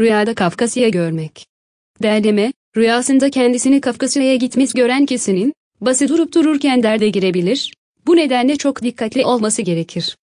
Rüyada Kafkasya görmek. Derleme, rüyasında kendisini Kafkasya'ya gitmiş gören kişinin, bası durup dururken derde girebilir, bu nedenle çok dikkatli olması gerekir.